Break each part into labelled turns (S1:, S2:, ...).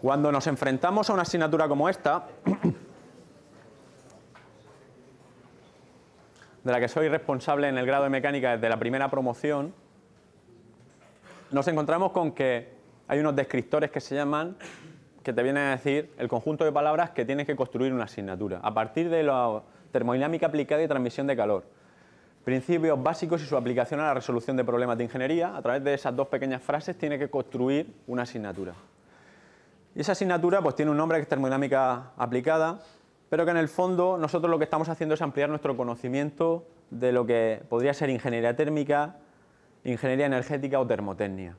S1: Cuando nos enfrentamos a una asignatura como esta, de la que soy responsable en el grado de mecánica desde la primera promoción, nos encontramos con que hay unos descriptores que se llaman, que te vienen a decir el conjunto de palabras que tienes que construir una asignatura, a partir de la termodinámica aplicada y transmisión de calor. Principios básicos y su aplicación a la resolución de problemas de ingeniería, a través de esas dos pequeñas frases tiene que construir una asignatura. Y esa asignatura pues tiene un nombre que es termodinámica aplicada, pero que en el fondo nosotros lo que estamos haciendo es ampliar nuestro conocimiento de lo que podría ser ingeniería térmica, ingeniería energética o termotecnia.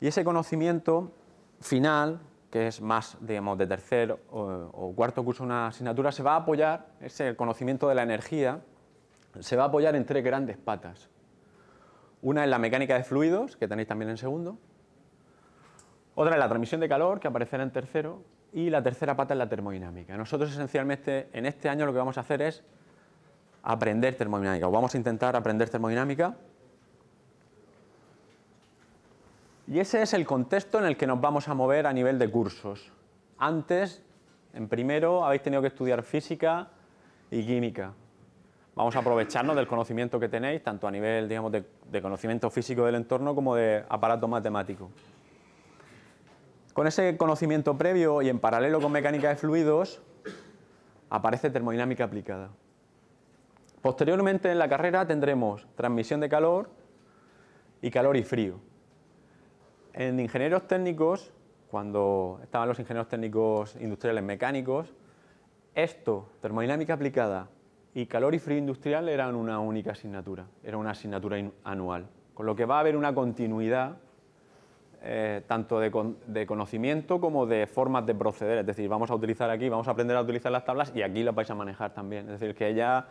S1: Y ese conocimiento final, que es más, digamos, de tercer o, cuarto curso de una asignatura, se va a apoyar, ese conocimiento de la energía, se va a apoyar en tres grandes patas. Una es la mecánica de fluidos, que tenéis también en segundo. Otra es la transmisión de calor, que aparecerá en tercero. Y la tercera pata es la termodinámica. Nosotros esencialmente en este año lo que vamos a hacer es aprender termodinámica, vamos a intentar aprender termodinámica Y ese es el contexto en el que nos vamos a mover a nivel de cursos. Antes, en primero, habéis tenido que estudiar física y química. Vamos a aprovecharnos del conocimiento que tenéis, tanto a nivel digamos, de, de conocimiento físico del entorno como de aparato matemático. Con ese conocimiento previo y en paralelo con mecánica de fluidos, aparece termodinámica aplicada. Posteriormente en la carrera tendremos transmisión de calor y calor y frío en ingenieros técnicos, cuando estaban los ingenieros técnicos industriales mecánicos, esto, termodinámica aplicada y calor y frío industrial eran una única asignatura, era una asignatura anual. Con lo que va a haber una continuidad eh, tanto de, conocimiento como de formas de proceder. Es decir, vamos a utilizar aquí, vamos a aprender a utilizar las tablas y aquí las vais a manejar también. Es decir, que ya,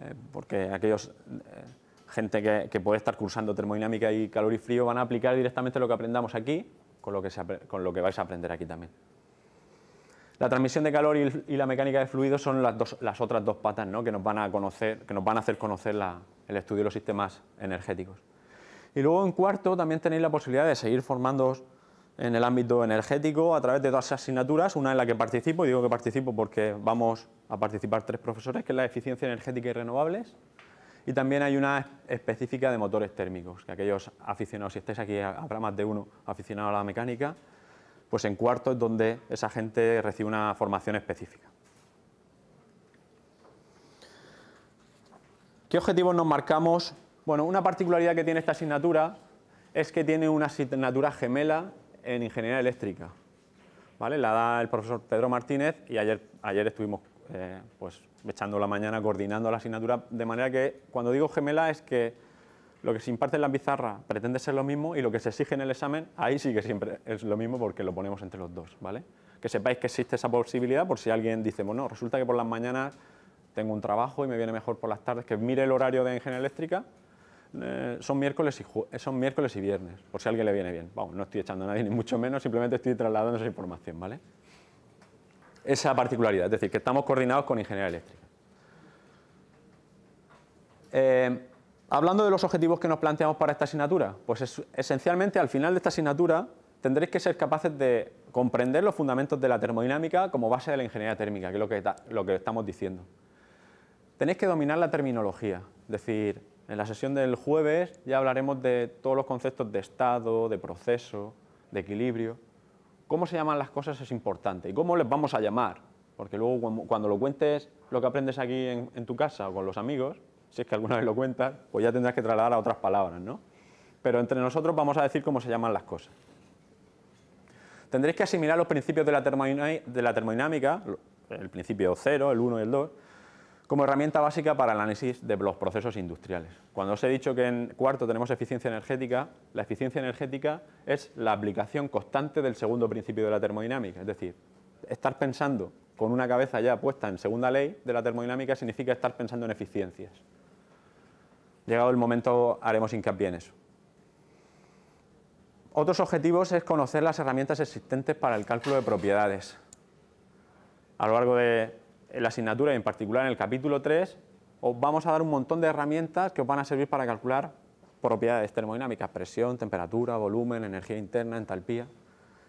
S1: eh, porque aquellos... Eh, gente que, puede estar cursando termodinámica y calor y frío, van a aplicar directamente lo que aprendamos aquí con lo que, vais a aprender aquí también. La transmisión de calor y, la mecánica de fluidos son las, otras dos patas que, nos van a que nos van a hacer conocer el estudio de los sistemas energéticos. Y luego en cuarto también tenéis la posibilidad de seguir formándoos en el ámbito energético a través de dos asignaturas, una en la que participo, y digo que participo porque vamos a participar tres profesores, que es la eficiencia energética y renovables, y también hay una específica de motores térmicos, que aquellos aficionados, si estáis aquí, habrá más de uno aficionado a la mecánica, pues en cuarto es donde esa gente recibe una formación específica. ¿Qué objetivos nos marcamos? Bueno, una particularidad que tiene esta asignatura es que tiene una asignatura gemela en ingeniería eléctrica. ¿Vale? La da el profesor Pedro Martínez y ayer, ayer estuvimos eh, pues echando la mañana, coordinando la asignatura, de manera que cuando digo gemela es que lo que se imparte en la pizarra pretende ser lo mismo y lo que se exige en el examen, ahí sí que siempre es lo mismo porque lo ponemos entre los dos, ¿vale? Que sepáis que existe esa posibilidad por si alguien dice, bueno, resulta que por las mañanas tengo un trabajo y me viene mejor por las tardes, que mire el horario de ingeniería eléctrica, eh, son, miércoles y eh, son miércoles y viernes, por si a alguien le viene bien. Vamos, no estoy echando a nadie, ni mucho menos, simplemente estoy trasladando esa información, ¿vale? esa particularidad, es decir, que estamos coordinados con ingeniería eléctrica. Eh, hablando de los objetivos que nos planteamos para esta asignatura, pues esencialmente al final de esta asignatura tendréis que ser capaces de comprender los fundamentos de la termodinámica como base de la ingeniería térmica, que es lo que, lo que estamos diciendo. Tenéis que dominar la terminología, es decir, en la sesión del jueves ya hablaremos de todos los conceptos de estado, de proceso, de equilibrio cómo se llaman las cosas es importante y cómo les vamos a llamar, porque luego cuando lo cuentes lo que aprendes aquí en, tu casa o con los amigos, si es que alguna vez lo cuentas, pues ya tendrás que trasladar a otras palabras, ¿no? Pero entre nosotros vamos a decir cómo se llaman las cosas. Tendréis que asimilar los principios de la, de la termodinámica, el principio 0, el 1 y el 2, como herramienta básica para el análisis de los procesos industriales. Cuando os he dicho que en cuarto tenemos eficiencia energética, la eficiencia energética es la aplicación constante del segundo principio de la termodinámica, es decir, estar pensando con una cabeza ya puesta en segunda ley de la termodinámica significa estar pensando en eficiencias. Llegado el momento haremos hincapié en eso. Otros objetivos es conocer las herramientas existentes para el cálculo de propiedades. A lo largo de en la asignatura y en particular en el capítulo 3, os vamos a dar un montón de herramientas que os van a servir para calcular propiedades termodinámicas, presión, temperatura, volumen, energía interna, entalpía.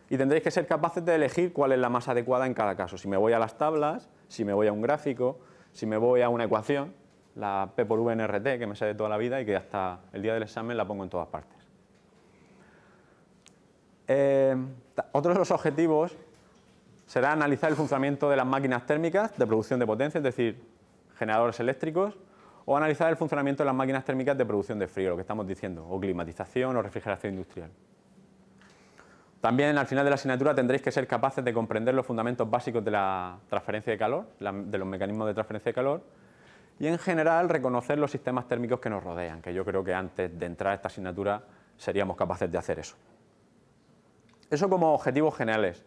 S1: Y tendréis que ser capaces de elegir cuál es la más adecuada en cada caso. Si me voy a las tablas, si me voy a un gráfico, si me voy a una ecuación, la P por V en que me sale toda la vida y que hasta el día del examen la pongo en todas partes. Otros eh, otro de los objetivos será analizar el funcionamiento de las máquinas térmicas de producción de potencia, es decir, generadores eléctricos, o analizar el funcionamiento de las máquinas térmicas de producción de frío, lo que estamos diciendo, o climatización o refrigeración industrial. También al final de la asignatura tendréis que ser capaces de comprender los fundamentos básicos de la transferencia de calor, de los mecanismos de transferencia de calor, y en general reconocer los sistemas térmicos que nos rodean, que yo creo que antes de entrar a esta asignatura seríamos capaces de hacer eso. Eso como objetivos generales.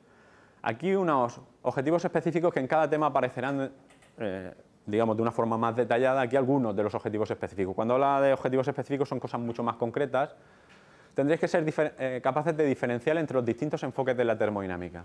S1: Aquí unos objetivos específicos que en cada tema aparecerán, eh, digamos, de una forma más detallada. Aquí algunos de los objetivos específicos. Cuando habla de objetivos específicos son cosas mucho más concretas. Tendréis que ser eh, capaces de diferenciar entre los distintos enfoques de la termodinámica.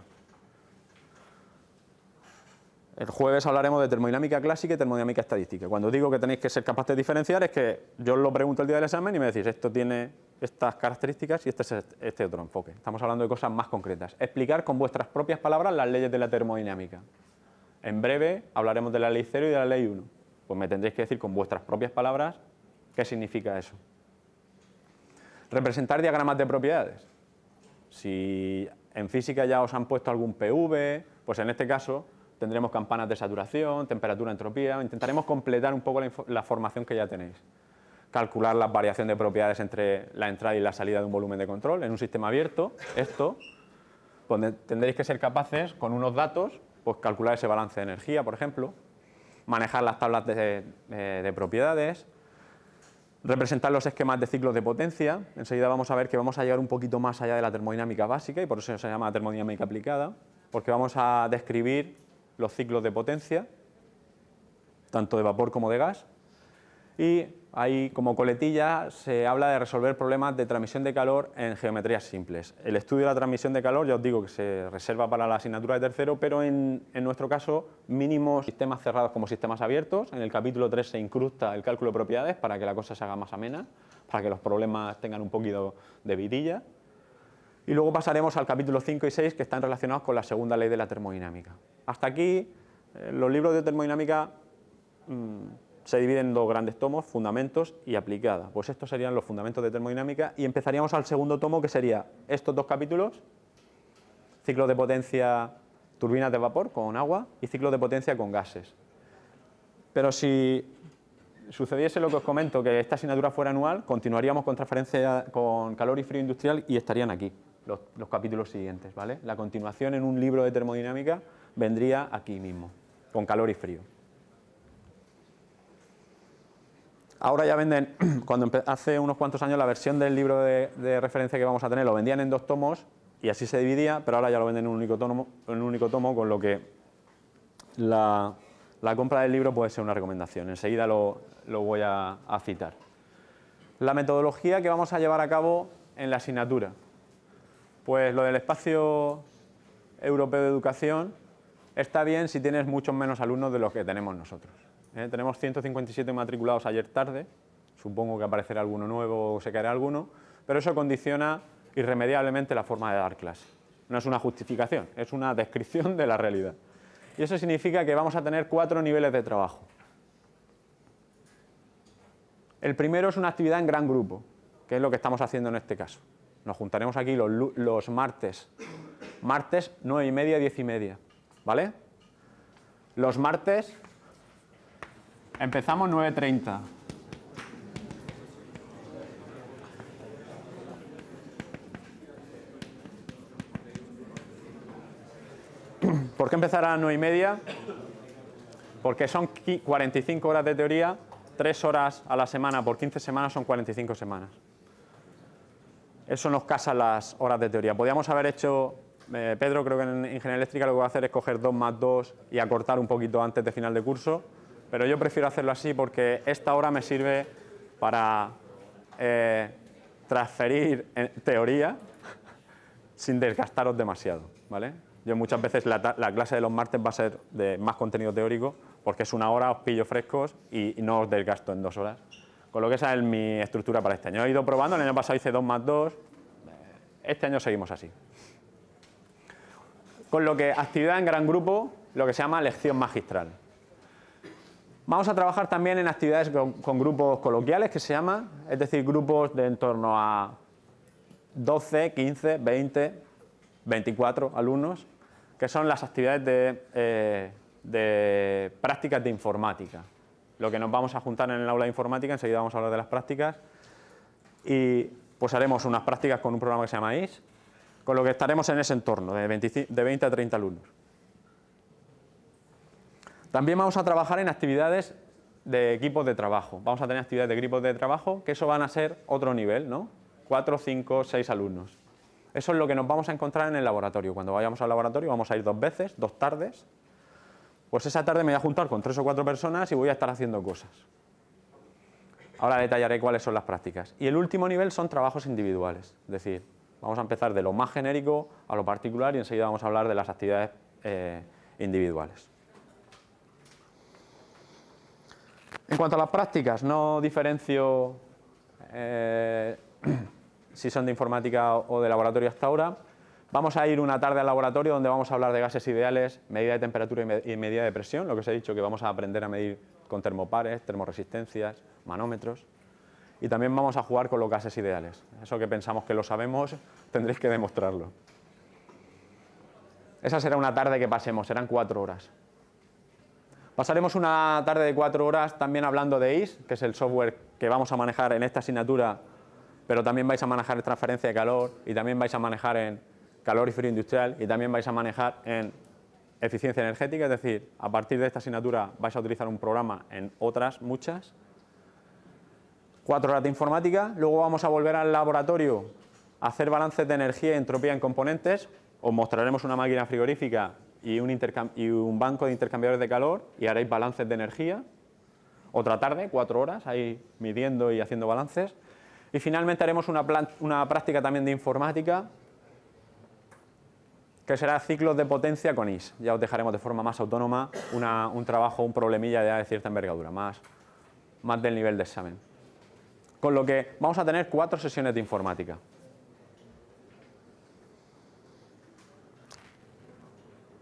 S1: El jueves hablaremos de termodinámica clásica y termodinámica estadística. Cuando digo que tenéis que ser capaces de diferenciar es que yo os lo pregunto el día del examen y me decís esto tiene estas características y este es este, este otro enfoque. Estamos hablando de cosas más concretas. Explicar con vuestras propias palabras las leyes de la termodinámica. En breve hablaremos de la ley 0 y de la ley 1. Pues me tendréis que decir con vuestras propias palabras qué significa eso. Representar diagramas de propiedades. Si en física ya os han puesto algún PV, pues en este caso tendremos campanas de saturación, temperatura, entropía, intentaremos completar un poco la, formación que ya tenéis. Calcular la variación de propiedades entre la entrada y la salida de un volumen de control en un sistema abierto, esto, donde tendréis que ser capaces con unos datos, pues calcular ese balance de energía, por ejemplo, manejar las tablas de, de propiedades, representar los esquemas de ciclos de potencia. Enseguida vamos a ver que vamos a llegar un poquito más allá de la termodinámica básica y por eso se llama termodinámica aplicada, porque vamos a describir los ciclos de potencia, tanto de vapor como de gas, y ahí como coletilla se habla de resolver problemas de transmisión de calor en geometrías simples. El estudio de la transmisión de calor, ya os digo que se reserva para la asignatura de tercero, pero en, nuestro caso mínimos sistemas cerrados como sistemas abiertos. En el capítulo 3 se incrusta el cálculo de propiedades para que la cosa se haga más amena, para que los problemas tengan un poquito de vidilla y luego pasaremos al capítulo 5 y 6 que están relacionados con la segunda ley de la termodinámica. Hasta aquí eh, los libros de termodinámica mm, se dividen en dos grandes tomos, fundamentos y aplicada. Pues estos serían los fundamentos de termodinámica y empezaríamos al segundo tomo que sería estos dos capítulos, ciclo de potencia turbinas de vapor con agua y ciclo de potencia con gases. Pero si sucediese lo que os comento, que esta asignatura fuera anual, continuaríamos con, transferencia, con calor y frío industrial y estarían aquí los, capítulos siguientes. ¿vale? La continuación en un libro de termodinámica vendría aquí mismo, con calor y frío. Ahora ya venden, cuando hace unos cuantos años la versión del libro de, referencia que vamos a tener lo vendían en dos tomos y así se dividía, pero ahora ya lo venden en un único tomo, en un único tomo con lo que la, compra del libro puede ser una recomendación. Enseguida lo, voy a citar. La metodología que vamos a llevar a cabo en la asignatura. Pues lo del espacio europeo de educación está bien si tienes muchos menos alumnos de los que tenemos nosotros. ¿eh? Tenemos 157 matriculados ayer tarde, supongo que aparecerá alguno nuevo o se caerá alguno, pero eso condiciona irremediablemente la forma de dar clase. No es una justificación, es una descripción de la realidad. Y eso significa que vamos a tener cuatro niveles de trabajo. El primero es una actividad en gran grupo, que es lo que estamos haciendo en este caso. Nos juntaremos aquí los, martes. Martes nueve y media, diez y media. ¿Vale? Los martes empezamos 9.30. ¿Por qué empezar a y media? Porque son 45 horas de teoría, tres horas a la semana por 15 semanas son 45 semanas eso nos casa las horas de teoría. Podríamos haber hecho, eh, Pedro, creo que en ingeniería eléctrica lo que voy a hacer es coger 2 más 2 y acortar un poquito antes de final de curso, pero yo prefiero hacerlo así porque esta hora me sirve para eh, transferir eh, teoría sin desgastaros demasiado, ¿vale? Yo muchas veces la, clase de los martes va a ser de más contenido teórico porque es una hora, os pillo frescos y, y no os desgasto en dos horas. Con lo que esa es mi estructura para este año. He ido probando, el año pasado hice 2 más 2, este año seguimos así. Con lo que actividad en gran grupo, lo que se llama lección magistral. Vamos a trabajar también en actividades con, grupos coloquiales, que se llama, es decir, grupos de en torno a 12, 15, 20, 24 alumnos, que son las actividades de eh, prácticas de informática lo que nos vamos a juntar en el aula de informática, enseguida vamos a hablar de las prácticas, y pues haremos unas prácticas con un programa que se llama IS, con lo que estaremos en ese entorno, de 20, de 20 a 30 alumnos. También vamos a trabajar en actividades de equipos de trabajo. Vamos a tener actividades de equipos de trabajo, que eso van a ser otro nivel, ¿no? 4, 5, 6 alumnos. Eso es lo que nos vamos a encontrar en el laboratorio. Cuando vayamos al laboratorio vamos a ir dos veces, dos tardes, pues esa tarde me voy a juntar con tres o cuatro personas y voy a estar haciendo cosas. Ahora detallaré cuáles son las prácticas. Y el último nivel son trabajos individuales, es decir, vamos a empezar de lo más genérico a lo particular y enseguida vamos a hablar de las actividades eh, individuales. En cuanto a las prácticas, no diferencio eh, si son de informática o de laboratorio hasta ahora. Vamos a ir una tarde al laboratorio donde vamos a hablar de gases ideales, medida de temperatura y, medida de presión, lo que os he dicho que vamos a aprender a medir con termopares, termoresistencias, manómetros. Y también vamos a jugar con los gases ideales. Eso que pensamos que lo sabemos, tendréis que demostrarlo. Esa será una tarde que pasemos, serán cuatro horas. Pasaremos una tarde de cuatro horas también hablando de IS, que es el software que vamos a manejar en esta asignatura, pero también vais a manejar transferencia de calor y también vais a manejar en ...calor y frío industrial y también vais a manejar en eficiencia energética, es decir, a partir de esta asignatura vais a utilizar un programa en otras muchas. Cuatro horas de informática, luego vamos a volver al laboratorio a hacer balances de energía y entropía en componentes, os mostraremos una máquina frigorífica y un, banco de intercambiadores de calor y haréis balances de energía. Otra tarde, cuatro horas, ahí midiendo y haciendo balances. Y finalmente haremos una práctica también de informática que será ciclos de potencia con IS. Ya os dejaremos de forma más autónoma un trabajo, un problemilla de cierta envergadura, más, más del nivel de examen. Con lo que vamos a tener cuatro sesiones de informática.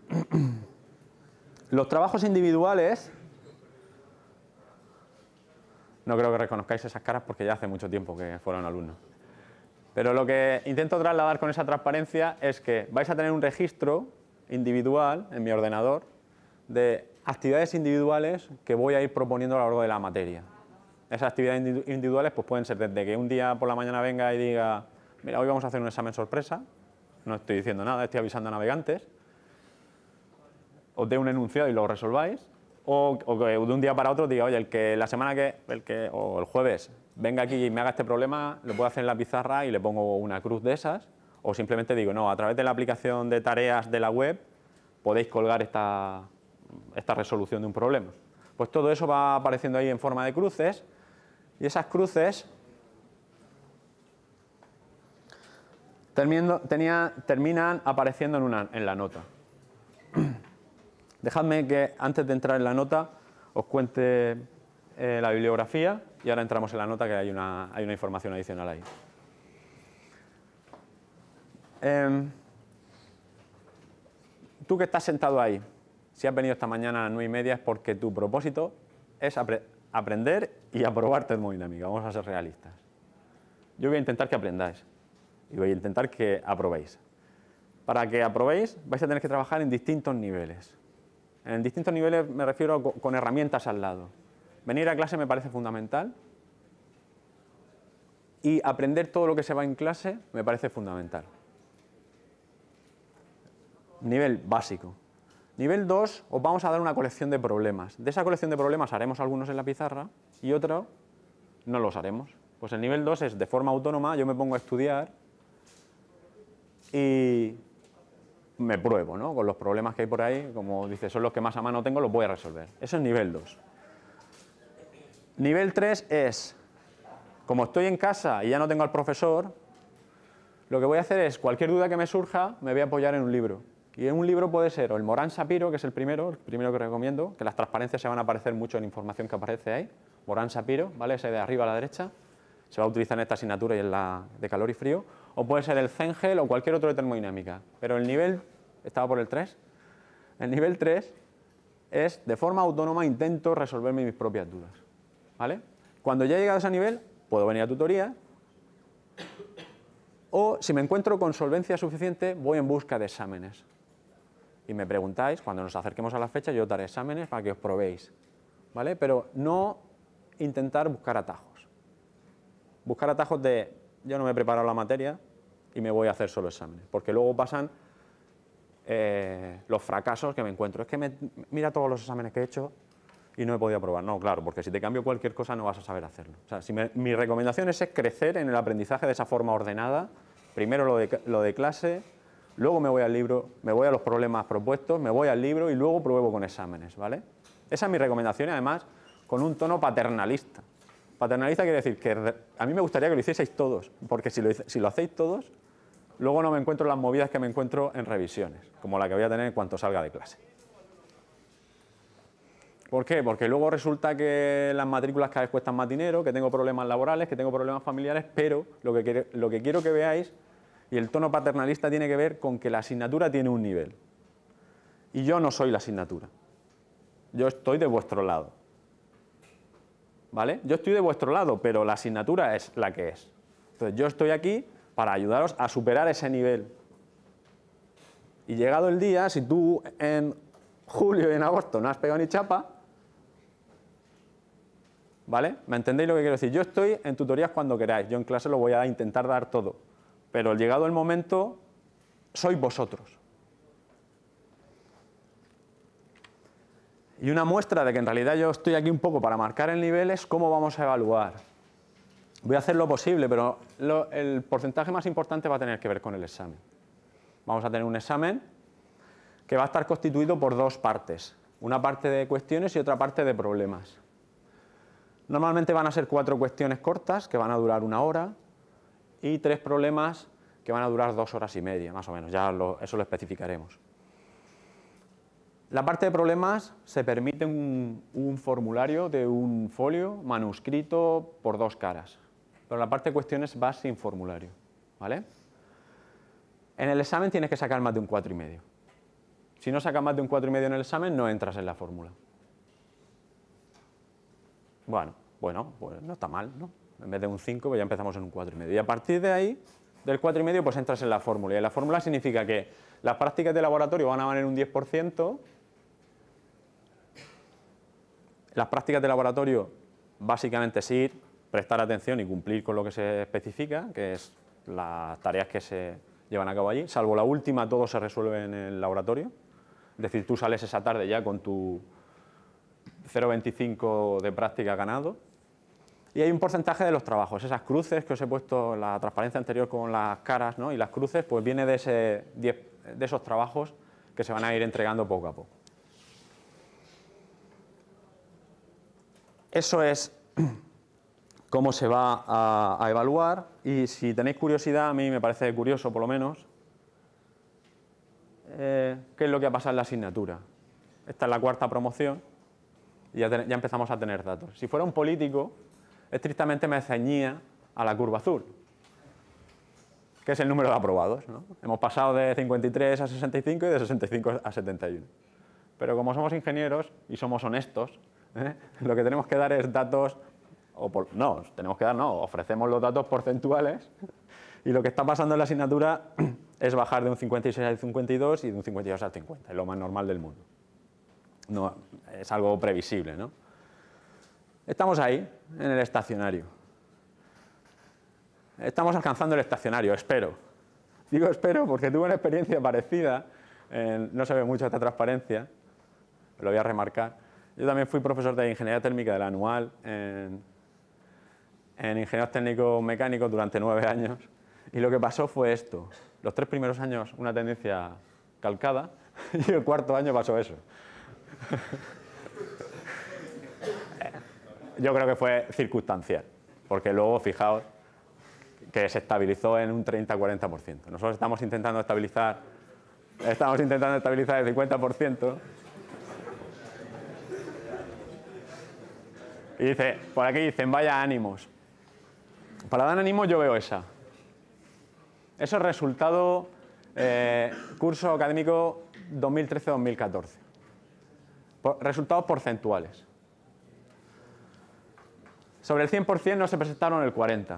S1: Los trabajos individuales... No creo que reconozcáis esas caras porque ya hace mucho tiempo que fueron alumnos. Pero lo que intento trasladar con esa transparencia es que vais a tener un registro individual en mi ordenador de actividades individuales que voy a ir proponiendo a lo largo de la materia. Esas actividades individuales pues pueden ser desde que un día por la mañana venga y diga, mira, hoy vamos a hacer un examen sorpresa, no estoy diciendo nada, estoy avisando a navegantes, os dé un enunciado y lo resolváis, o, que de un día para otro diga, oye, el que la semana que, el que, o el jueves, venga aquí y me haga este problema, lo puedo hacer en la pizarra y le pongo una cruz de esas, o simplemente digo, no, a través de la aplicación de tareas de la web podéis colgar esta, resolución de un problema. Pues todo eso va apareciendo ahí en forma de cruces, y esas cruces terminan, terminan apareciendo en, una, en la nota. Dejadme que antes de entrar en la nota os cuente eh, la bibliografía y ahora entramos en la nota que hay una, información adicional ahí. Em, tú que estás sentado ahí, si has venido esta mañana a las 9 y media es porque tu propósito es aprender y aprobar termodinámica, vamos a ser realistas. Yo voy a intentar que aprendáis y voy a intentar que aprobéis. Para que aprobéis vais a tener que trabajar en distintos niveles. En distintos niveles me refiero con herramientas al lado. Venir a clase me parece fundamental y aprender todo lo que se va en clase me parece fundamental. Nivel básico. Nivel 2, os vamos a dar una colección de problemas. De esa colección de problemas haremos algunos en la pizarra y otro no los haremos. Pues el nivel 2 es de forma autónoma, yo me pongo a estudiar y me pruebo, ¿no? Con los problemas que hay por ahí, como dice, son los que más a mano tengo, los voy a resolver. Eso es nivel 2. Nivel 3 es, como estoy en casa y ya no tengo al profesor, lo que voy a hacer es, cualquier duda que me surja, me voy a apoyar en un libro. Y en un libro puede ser o el Morán Sapiro, que es el primero, el primero que recomiendo, que las transparencias se van a aparecer mucho en información que aparece ahí. Morán Sapiro, ¿vale? Esa de arriba a la derecha. Se va a utilizar en esta asignatura y en la de calor y frío o puede ser el Zengel o cualquier otro de termodinámica. Pero el nivel, estaba por el 3, el nivel 3 es, de forma autónoma, intento resolverme mis propias dudas. ¿Vale? Cuando ya he llegado a ese nivel, puedo venir a tutoría, o si me encuentro con solvencia suficiente, voy en busca de exámenes. Y me preguntáis, cuando nos acerquemos a la fecha, yo daré exámenes para que os probéis. ¿Vale? Pero no intentar buscar atajos. Buscar atajos de yo no me he preparado la materia y me voy a hacer solo exámenes, porque luego pasan eh, los fracasos que me encuentro. Es que mira todos los exámenes que he hecho y no he podido aprobar. No, claro, porque si te cambio cualquier cosa no vas a saber hacerlo. mi recomendación es, crecer en el aprendizaje de esa forma ordenada, primero lo de, lo de clase, luego me voy al libro, me voy a los problemas propuestos, me voy al libro y luego pruebo con exámenes, ¿vale? Esa es mi recomendación y además con un tono paternalista. Paternalista quiere decir que a mí me gustaría que lo hicieseis todos, porque si lo, hacéis todos, luego no me encuentro las movidas que me encuentro en revisiones, como la que voy a tener en cuanto salga de clase. ¿Por qué? Porque luego resulta que las matrículas cada vez cuestan más dinero, que tengo problemas laborales, que tengo problemas familiares, pero lo que, lo que quiero que veáis, y el tono paternalista tiene que ver con que la asignatura tiene un nivel. Y yo no soy la asignatura. Yo estoy de vuestro lado. ¿vale? Yo estoy de vuestro lado, pero la asignatura es la que es. Entonces yo estoy aquí para ayudaros a superar ese nivel. Y llegado el día, si tú en julio y en agosto no has pegado ni chapa, ¿vale? ¿Me entendéis lo que quiero decir? Yo estoy en tutorías cuando queráis, yo en clase lo voy a intentar dar todo, pero llegado el momento, sois vosotros. Y una muestra de que en realidad yo estoy aquí un poco para marcar el nivel es cómo vamos a evaluar. Voy a hacer lo posible, pero el porcentaje más importante va a tener que ver con el examen. Vamos a tener un examen que va a estar constituido por dos partes. Una parte de cuestiones y otra parte de problemas. Normalmente van a ser cuatro cuestiones cortas, que van a durar una hora, y tres problemas que van a durar dos horas y media, más o menos. Ya eso lo especificaremos. La parte de problemas se permite un, formulario de un folio manuscrito por dos caras, pero la parte de cuestiones va sin formulario. ¿vale? En el examen tienes que sacar más de un 4,5. Si no sacas más de un 4,5 en el examen, no entras en la fórmula. Bueno, bueno, pues no está mal, ¿no? En vez de un 5, pues ya empezamos en un 4,5. Y a partir de ahí, del 4,5, pues entras en la fórmula. Y la fórmula significa que las prácticas de laboratorio van a valer un 10%, las prácticas de laboratorio básicamente es ir, prestar atención y cumplir con lo que se especifica, que es las tareas que se llevan a cabo allí, salvo la última, todo se resuelve en el laboratorio, es decir, tú sales esa tarde ya con tu 0,25 de práctica ganado, y hay un porcentaje de los trabajos, esas cruces que os he puesto, en la transparencia anterior con las caras y las cruces, pues viene de, ese, de esos trabajos que se van a ir entregando poco a poco. Eso es cómo se va a, evaluar y si tenéis curiosidad, a mí me parece curioso por lo menos, eh, qué es lo que ha pasado en la asignatura. Esta es la cuarta promoción y ya, empezamos a tener datos. Si fuera un político, estrictamente me ceñía a la curva azul, que es el número de aprobados. ¿no? Hemos pasado de 53 a 65 y de 65 a 71. Pero como somos ingenieros y somos honestos, ¿eh? lo que tenemos que dar es datos, o no, tenemos que dar, no, ofrecemos los datos porcentuales y lo que está pasando en la asignatura es bajar de un 56 al 52 y de un 52 al 50, es lo más normal del mundo. No, es algo previsible, ¿no? Estamos ahí, en el estacionario. Estamos alcanzando el estacionario, espero. Digo espero porque tuve una experiencia parecida, no se ve mucho esta transparencia, lo voy a remarcar, yo también fui profesor de ingeniería térmica del anual en, ingenieros técnicos mecánicos durante nueve años. Y lo que pasó fue esto. Los tres primeros años una tendencia calcada y el cuarto año pasó eso. Yo creo que fue circunstancial, porque luego, fijaos, que se estabilizó en un 30-40%. Nosotros estamos intentando estabilizar, estamos intentando estabilizar el 50%. Y dice, por aquí dicen, vaya ánimos. Para dar ánimos yo veo esa. Eso es resultado eh, curso académico 2013-2014. resultados porcentuales. Sobre el 100% no se presentaron el 40%.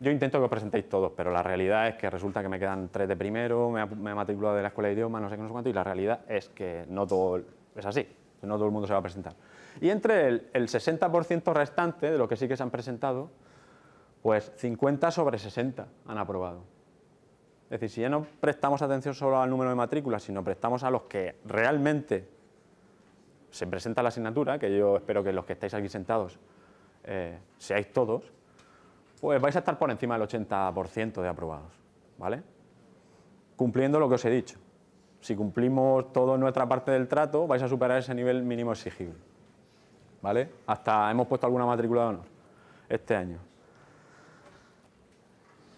S1: Yo intento que os presentéis todos, pero la realidad es que resulta que me quedan tres de primero, me he matriculado de la escuela de idiomas, no sé qué, no sé cuánto, y la realidad es que no todo es así no todo el mundo se va a presentar. Y entre el, 60% restante de lo que sí que se han presentado, pues 50 sobre 60 han aprobado. Es decir, si ya no prestamos atención solo al número de matrículas, sino prestamos a los que realmente se presenta la asignatura, que yo espero que los que estáis aquí sentados eh, seáis todos, pues vais a estar por encima del 80% de aprobados, ¿vale? Cumpliendo lo que os he dicho si cumplimos toda nuestra parte del trato, vais a superar ese nivel mínimo exigible. ¿Vale? Hasta hemos puesto alguna matrícula de honor este año.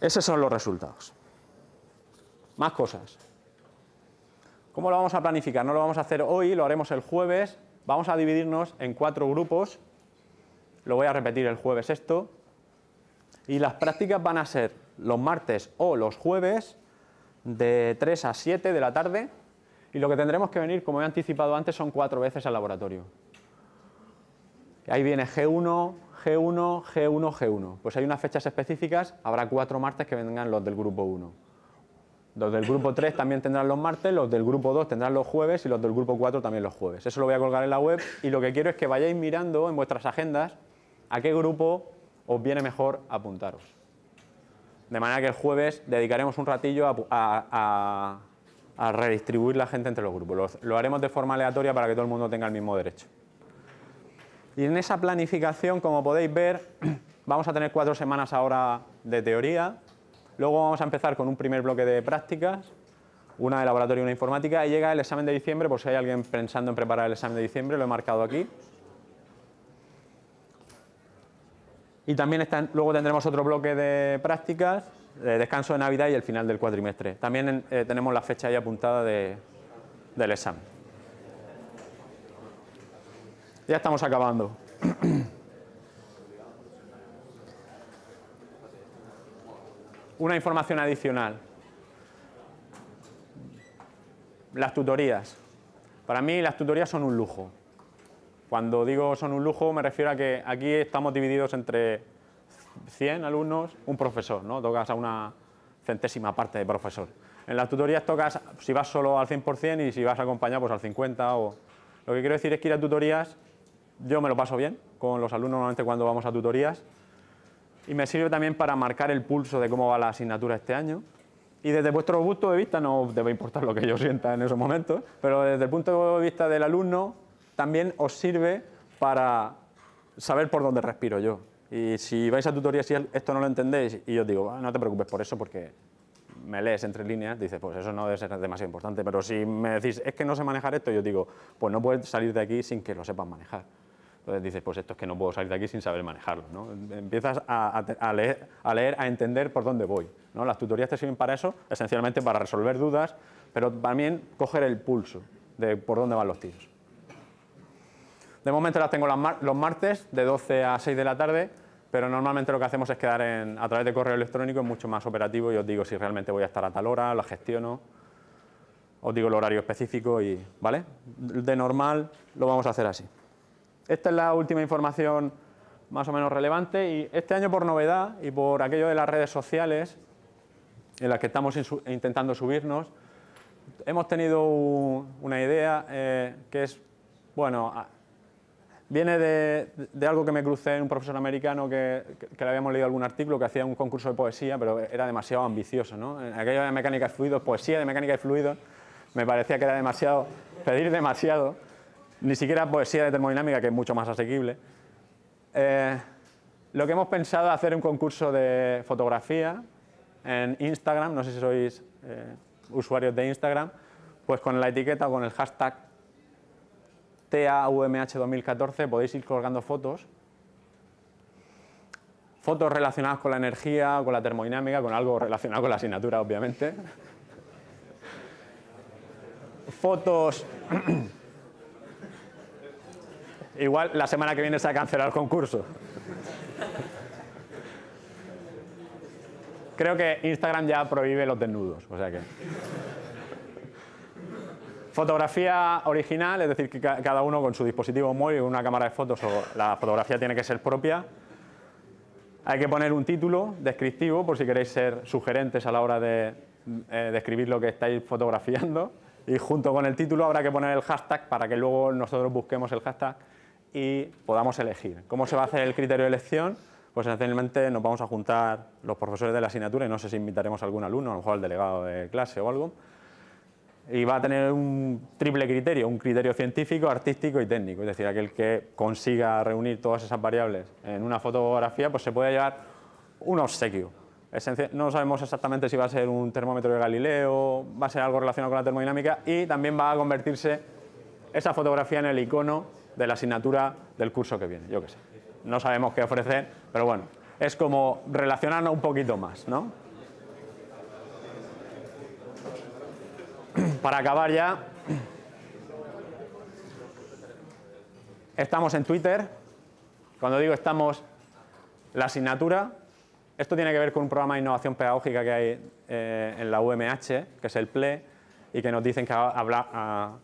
S1: Esos son los resultados. Más cosas. ¿Cómo lo vamos a planificar? No lo vamos a hacer hoy, lo haremos el jueves. Vamos a dividirnos en cuatro grupos. Lo voy a repetir el jueves esto. Y las prácticas van a ser los martes o los jueves de 3 a 7 de la tarde y lo que tendremos que venir, como he anticipado antes, son cuatro veces al laboratorio. Ahí viene G1, G1, G1, G1. Pues hay unas fechas específicas, habrá cuatro martes que vengan los del grupo 1. Los del grupo 3 también tendrán los martes, los del grupo 2 tendrán los jueves y los del grupo 4 también los jueves. Eso lo voy a colgar en la web y lo que quiero es que vayáis mirando en vuestras agendas a qué grupo os viene mejor apuntaros. De manera que el jueves dedicaremos un ratillo a, redistribuir la gente entre los grupos. lo haremos de forma aleatoria para que todo el mundo tenga el mismo derecho. Y en esa planificación, como podéis ver, vamos a tener cuatro semanas ahora de teoría. Luego vamos a empezar con un primer bloque de prácticas, una de laboratorio y una informática. Y llega el examen de diciembre, por si hay alguien pensando en preparar el examen de diciembre, lo he marcado aquí. Y también luego tendremos otro bloque de prácticas, de eh, descanso de Navidad y el final del cuatrimestre. También eh, tenemos la fecha ahí apuntada del examen. Ya estamos acabando. Una información adicional. Las tutorías. Para mí las tutorías son un lujo. Cuando digo son un lujo, me refiero a que aquí estamos divididos entre 100 alumnos, un profesor, ¿no? Tocas a una centésima parte de profesor. En las tutorías tocas si vas solo al 100% y si vas acompañado pues al 50 o... Lo que quiero decir es que ir a tutorías, yo me lo paso bien con los alumnos normalmente cuando vamos a tutorías y me sirve también para marcar el pulso de cómo va la asignatura este año. Y desde vuestro punto de vista, no debe importar lo que yo sienta en esos momentos, pero desde el punto de vista del alumno, también os sirve para saber por dónde respiro yo. Y si vais a tutorías y esto no lo entendéis, y yo os digo, ah, no te preocupes por eso, porque me lees entre líneas, dices, pues eso no debe ser demasiado importante. Pero si me decís, es que no sé manejar esto, yo digo, pues no puedes salir de aquí sin que lo sepas manejar. Entonces dices, pues esto es que no puedo salir de aquí sin saber manejarlo. Empiezas a, a, leer, a, entender por dónde voy. ¿no? Las tutorías te sirven para eso, esencialmente para resolver dudas, pero también coger el pulso de por dónde van los tiros. De momento las tengo los martes de 12 a 6 de la tarde, pero normalmente lo que hacemos es quedar a través de correo electrónico, es mucho más operativo y os digo si realmente voy a estar a tal hora, la gestiono, os digo el horario específico y, ¿vale? De normal lo vamos a hacer así. Esta es la última información más o menos relevante y este año por novedad y por aquello de las redes sociales en las que estamos intentando subirnos, hemos tenido una idea eh, que es, bueno, viene de, algo que me crucé en un profesor americano que, le habíamos leído algún artículo que hacía un concurso de poesía, pero era demasiado ambicioso. ¿no? En aquello de mecánica de fluidos, poesía de mecánica de fluidos, me parecía que era demasiado, pedir demasiado, ni siquiera poesía de termodinámica, que es mucho más asequible. Eh, lo que hemos pensado es hacer un concurso de fotografía en Instagram, no sé si sois eh, usuarios de Instagram, pues con la etiqueta o con el hashtag TAUMH 2014, podéis ir colgando fotos. Fotos relacionadas con la energía, con la termodinámica, con algo relacionado con la asignatura, obviamente. fotos... Igual la semana que viene se ha cancelado el concurso. Creo que Instagram ya prohíbe los desnudos, o sea que... Fotografía original, es decir, que cada uno con su dispositivo móvil, una cámara de fotos, o la fotografía tiene que ser propia. Hay que poner un título descriptivo por si queréis ser sugerentes a la hora de eh, describir lo que estáis fotografiando. Y junto con el título habrá que poner el hashtag para que luego nosotros busquemos el hashtag y podamos elegir. ¿Cómo se va a hacer el criterio de elección? Pues esencialmente nos vamos a juntar los profesores de la asignatura y no sé si invitaremos a algún alumno, a lo mejor al delegado de clase o algo, y va a tener un triple criterio, un criterio científico, artístico y técnico. Es decir, aquel que consiga reunir todas esas variables en una fotografía, pues se puede llevar un obsequio. No sabemos exactamente si va a ser un termómetro de Galileo, va a ser algo relacionado con la termodinámica y también va a convertirse esa fotografía en el icono de la asignatura del curso que viene, yo qué sé. No sabemos qué ofrecer, pero bueno, es como relacionarnos un poquito más, ¿no? para acabar ya, estamos en Twitter. Cuando digo estamos, la asignatura. Esto tiene que ver con un programa de innovación pedagógica que hay eh, en la UMH, que es el PLE, y que nos dicen que ah,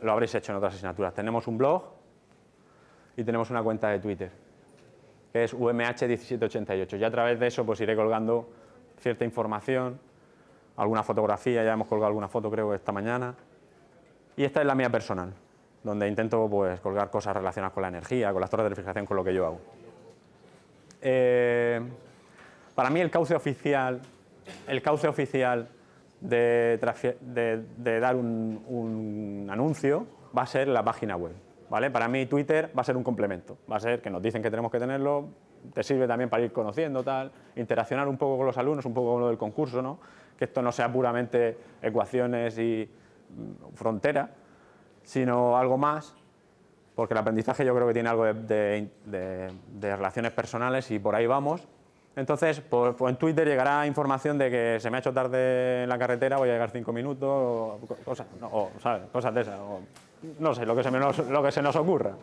S1: lo habréis hecho en otras asignaturas. Tenemos un blog y tenemos una cuenta de Twitter, que es UMH1788. Y a través de eso pues iré colgando cierta información alguna fotografía, ya hemos colgado alguna foto creo esta mañana. Y esta es la mía personal, donde intento pues, colgar cosas relacionadas con la energía, con las torres de refrigeración, con lo que yo hago. Eh, para mí el cauce oficial, el cauce oficial de, de dar un, anuncio va a ser la página web. ¿vale? Para mí Twitter va a ser un complemento, va a ser que nos dicen que tenemos que tenerlo, te sirve también para ir conociendo, tal, interaccionar un poco con los alumnos, un poco con lo del concurso, ¿no? que esto no sea puramente ecuaciones y mm, frontera, sino algo más, porque el aprendizaje yo creo que tiene algo de, relaciones personales y por ahí vamos. Entonces, en Twitter llegará información de que se me ha hecho tarde en la carretera, voy a llegar cinco minutos, o cosas, de esas, o, no sé, lo que se, nos, lo que se nos ocurra.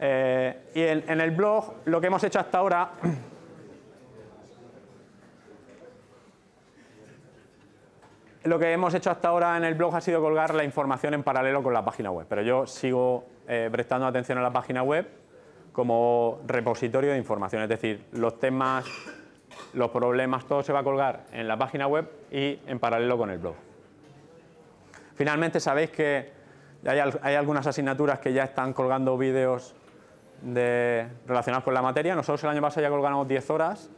S1: Eh, y en el blog lo que hemos hecho hasta ahora lo que hemos hecho hasta ahora en el blog ha sido colgar la información en paralelo con la página web, pero yo sigo eh, prestando atención a la página web como repositorio de información, es decir, los temas, los problemas, todo se va a colgar en la página web y en paralelo con el blog. Finalmente sabéis que hay, algunas asignaturas que ya están colgando vídeos relacionados con la materia. Nosotros el año pasado ya colgamos 10 horas,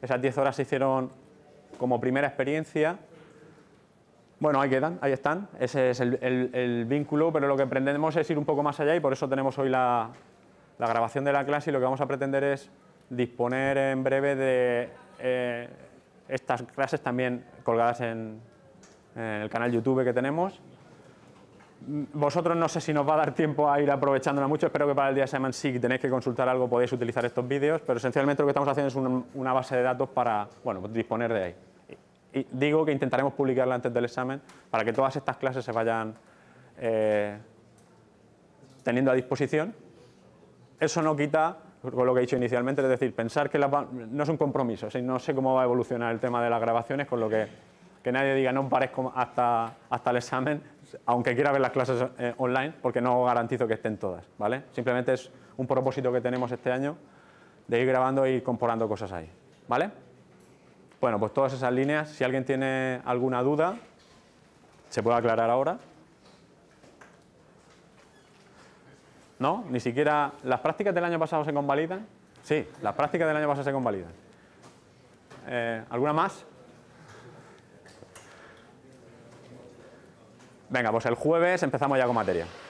S1: esas 10 horas se hicieron como primera experiencia bueno, ahí quedan, ahí están. Ese es el, vínculo, pero lo que pretendemos es ir un poco más allá y por eso tenemos hoy la, grabación de la clase y lo que vamos a pretender es disponer en breve de eh, estas clases también colgadas en, el canal YouTube que tenemos. Mm, vosotros no sé si nos va a dar tiempo a ir aprovechándola mucho, espero que para el día de semana sí tenéis que consultar algo podéis utilizar estos vídeos, pero esencialmente lo que estamos haciendo es una base de datos para bueno, pues disponer de ahí digo que intentaremos publicarla antes del examen para que todas estas clases se vayan eh, teniendo a disposición. Eso no quita, con lo que he dicho inicialmente, es decir, pensar que no es un compromiso, no sé cómo va a evolucionar el tema de las grabaciones, con lo que, que nadie diga no parezco hasta, hasta el examen, aunque quiera ver las clases eh, online, porque no garantizo que estén todas, ¿vale? Simplemente es un propósito que tenemos este año de ir grabando e ir comporando cosas ahí, ¿vale? Bueno, pues todas esas líneas, si alguien tiene alguna duda, se puede aclarar ahora. ¿No? Ni siquiera las prácticas del año pasado se convalidan. Sí, las prácticas del año pasado se convalidan. Eh, ¿Alguna más? Venga, pues el jueves empezamos ya con materia.